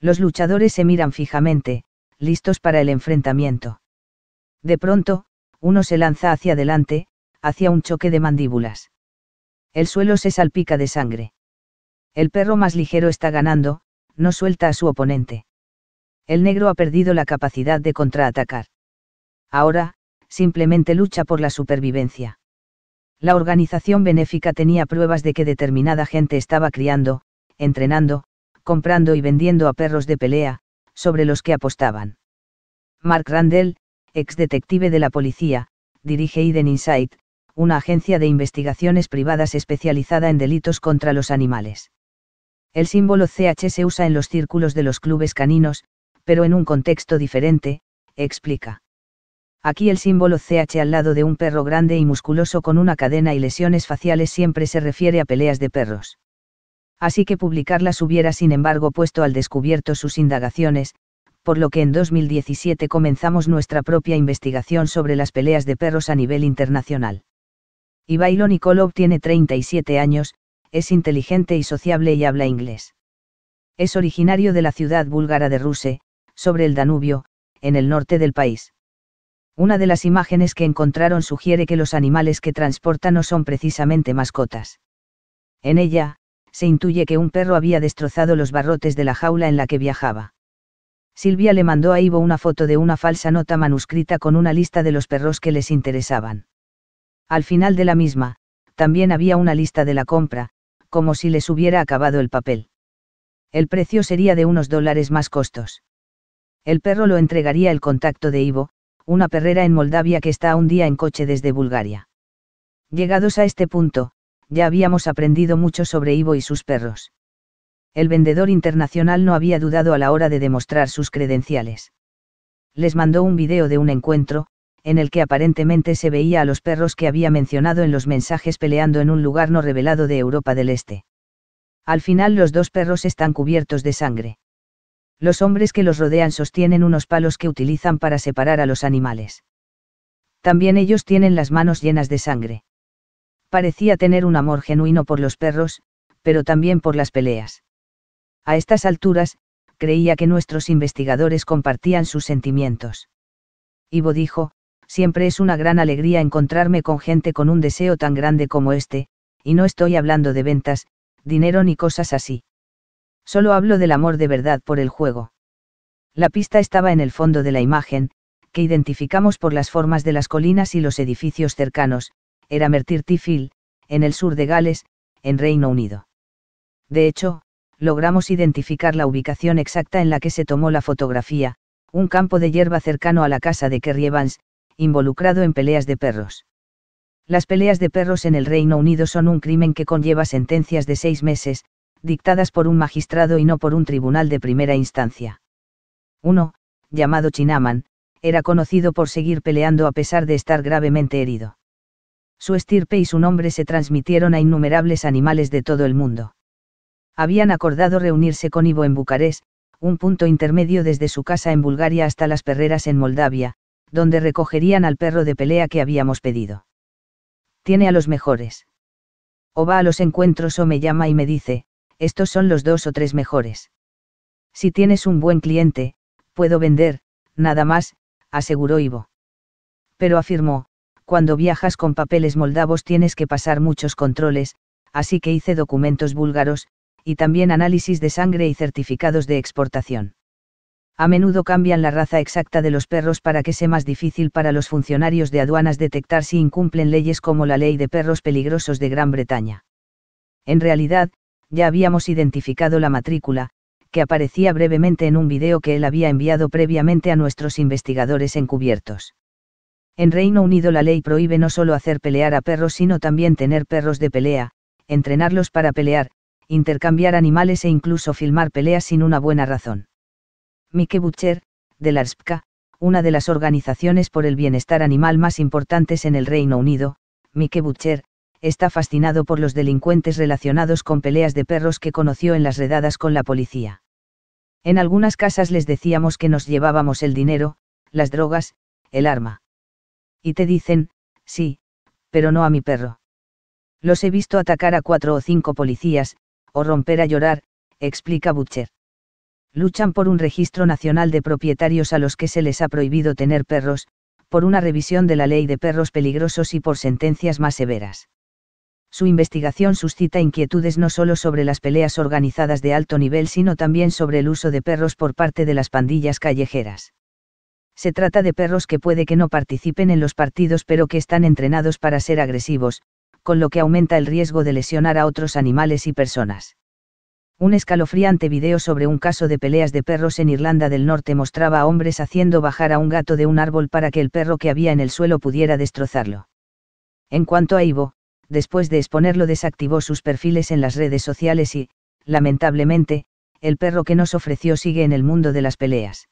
Los luchadores se miran fijamente, listos para el enfrentamiento. De pronto, uno se lanza hacia adelante, hacia un choque de mandíbulas. El suelo se salpica de sangre. El perro más ligero está ganando, no suelta a su oponente. El negro ha perdido la capacidad de contraatacar. Ahora, simplemente lucha por la supervivencia. La organización benéfica tenía pruebas de que determinada gente estaba criando, entrenando, comprando y vendiendo a perros de pelea, sobre los que apostaban. Mark Randall, ex detective de la policía, dirige Eden Insight, una agencia de investigaciones privadas especializada en delitos contra los animales. El símbolo CH se usa en los círculos de los clubes caninos, pero en un contexto diferente, explica. Aquí el símbolo CH al lado de un perro grande y musculoso con una cadena y lesiones faciales siempre se refiere a peleas de perros así que publicarlas hubiera sin embargo puesto al descubierto sus indagaciones, por lo que en 2017 comenzamos nuestra propia investigación sobre las peleas de perros a nivel internacional. Ibailo Nikolov tiene 37 años, es inteligente y sociable y habla inglés. Es originario de la ciudad búlgara de Ruse, sobre el Danubio, en el norte del país. Una de las imágenes que encontraron sugiere que los animales que transporta no son precisamente mascotas. En ella, se intuye que un perro había destrozado los barrotes de la jaula en la que viajaba. Silvia le mandó a Ivo una foto de una falsa nota manuscrita con una lista de los perros que les interesaban. Al final de la misma, también había una lista de la compra, como si les hubiera acabado el papel. El precio sería de unos dólares más costos. El perro lo entregaría el contacto de Ivo, una perrera en Moldavia que está un día en coche desde Bulgaria. Llegados a este punto, ya habíamos aprendido mucho sobre Ivo y sus perros. El vendedor internacional no había dudado a la hora de demostrar sus credenciales. Les mandó un video de un encuentro, en el que aparentemente se veía a los perros que había mencionado en los mensajes peleando en un lugar no revelado de Europa del Este. Al final los dos perros están cubiertos de sangre. Los hombres que los rodean sostienen unos palos que utilizan para separar a los animales. También ellos tienen las manos llenas de sangre parecía tener un amor genuino por los perros, pero también por las peleas. A estas alturas, creía que nuestros investigadores compartían sus sentimientos. Ivo dijo, siempre es una gran alegría encontrarme con gente con un deseo tan grande como este, y no estoy hablando de ventas, dinero ni cosas así. Solo hablo del amor de verdad por el juego. La pista estaba en el fondo de la imagen, que identificamos por las formas de las colinas y los edificios cercanos, era Tifil, en el sur de Gales, en Reino Unido. De hecho, logramos identificar la ubicación exacta en la que se tomó la fotografía, un campo de hierba cercano a la casa de Kerry Evans, involucrado en peleas de perros. Las peleas de perros en el Reino Unido son un crimen que conlleva sentencias de seis meses, dictadas por un magistrado y no por un tribunal de primera instancia. Uno, llamado Chinaman, era conocido por seguir peleando a pesar de estar gravemente herido. Su estirpe y su nombre se transmitieron a innumerables animales de todo el mundo. Habían acordado reunirse con Ivo en Bucarest, un punto intermedio desde su casa en Bulgaria hasta las perreras en Moldavia, donde recogerían al perro de pelea que habíamos pedido. Tiene a los mejores. O va a los encuentros o me llama y me dice, estos son los dos o tres mejores. Si tienes un buen cliente, puedo vender, nada más, aseguró Ivo. Pero afirmó, cuando viajas con papeles moldavos tienes que pasar muchos controles, así que hice documentos búlgaros, y también análisis de sangre y certificados de exportación. A menudo cambian la raza exacta de los perros para que sea más difícil para los funcionarios de aduanas detectar si incumplen leyes como la ley de perros peligrosos de Gran Bretaña. En realidad, ya habíamos identificado la matrícula, que aparecía brevemente en un video que él había enviado previamente a nuestros investigadores encubiertos. En Reino Unido la ley prohíbe no solo hacer pelear a perros, sino también tener perros de pelea, entrenarlos para pelear, intercambiar animales e incluso filmar peleas sin una buena razón. Mike Butcher, de la ARSPCA, una de las organizaciones por el bienestar animal más importantes en el Reino Unido, Mike Butcher, está fascinado por los delincuentes relacionados con peleas de perros que conoció en las redadas con la policía. En algunas casas les decíamos que nos llevábamos el dinero, las drogas, el arma. Y te dicen, sí, pero no a mi perro. Los he visto atacar a cuatro o cinco policías, o romper a llorar, explica Butcher. Luchan por un registro nacional de propietarios a los que se les ha prohibido tener perros, por una revisión de la ley de perros peligrosos y por sentencias más severas. Su investigación suscita inquietudes no solo sobre las peleas organizadas de alto nivel, sino también sobre el uso de perros por parte de las pandillas callejeras. Se trata de perros que puede que no participen en los partidos pero que están entrenados para ser agresivos, con lo que aumenta el riesgo de lesionar a otros animales y personas. Un escalofriante video sobre un caso de peleas de perros en Irlanda del Norte mostraba a hombres haciendo bajar a un gato de un árbol para que el perro que había en el suelo pudiera destrozarlo. En cuanto a Ivo, después de exponerlo desactivó sus perfiles en las redes sociales y, lamentablemente, el perro que nos ofreció sigue en el mundo de las peleas.